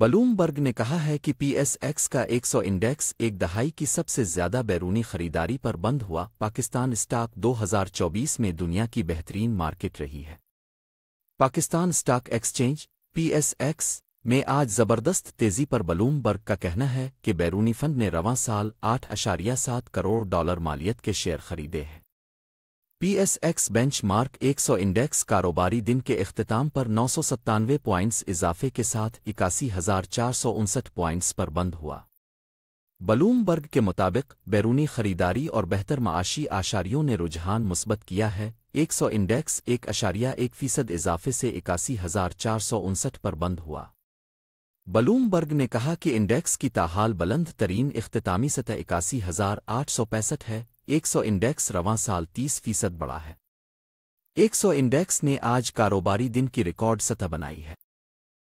बलूमबर्ग ने कहा है कि पीएसएक्स का 100 इंडेक्स एक दहाई की सबसे ज्यादा बैरूनी खरीदारी पर बंद हुआ पाकिस्तान स्टॉक 2024 में दुनिया की बेहतरीन मार्केट रही है पाकिस्तान स्टॉक एक्सचेंज पीएसएक्स में आज जबरदस्त तेजी पर बलूमबर्ग का कहना है कि बैरूनी फंड ने रवा साल आठ अशारिया सात करोड़ डॉलर मालियत के शेयर खरीदे हैं पीएसएक्स एक सौ इंडेक्स कारोबारी दिन के अख्ताम पर नौ सौ सत्तानवे प्वाइंट्स इजाफे के साथ इक्यासी हजार चार सौ उनसठ प्वाइंट्स पर बंद हुआ बलूमबर्ग के मुताबिक बैरूनी खरीदारी और बेहतर माशी आशारियों ने रुझान मुस्बत किया है एक सौ इंडेक्स एक अशारिया एक फीसद इजाफे से इक्यासी हजार चार सौ उनसठ पर बंद हुआ बलूमबर्ग ने कहा कि इंडेक्स की ताहाल बुलंद तरीन अख्तामी सतह इक्यासी हजार आठ सौ पैंसठ है 100 इंडेक्स रवां साल 30 फीसद बढ़ा है 100 इंडेक्स ने आज कारोबारी दिन की रिकॉर्ड सतह बनाई है